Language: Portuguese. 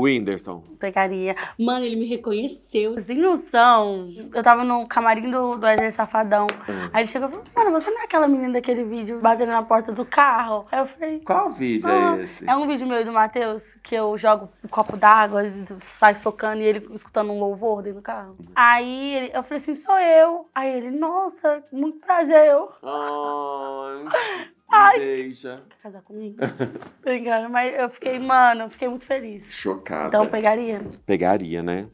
Whindersson. Pegaria. Mano, ele me reconheceu. Sem noção. Eu tava no camarim do, do Wesley Safadão. Hum. Aí ele chegou e falou: Mano, você não é aquela menina daquele vídeo batendo na porta do carro? Aí eu falei: Qual vídeo é ah, é esse? É um vídeo meu e do Matheus que eu jogo um copo d'água, sai socando e ele escutando um louvor dentro do carro. Aí ele, eu falei assim: Sou eu. Aí ele: Nossa, muito prazer. Eu. Ah beija. Quer casar comigo? Brincando, mas eu fiquei, mano, eu fiquei muito feliz. Chocada. Então pegaria? Pegaria, né?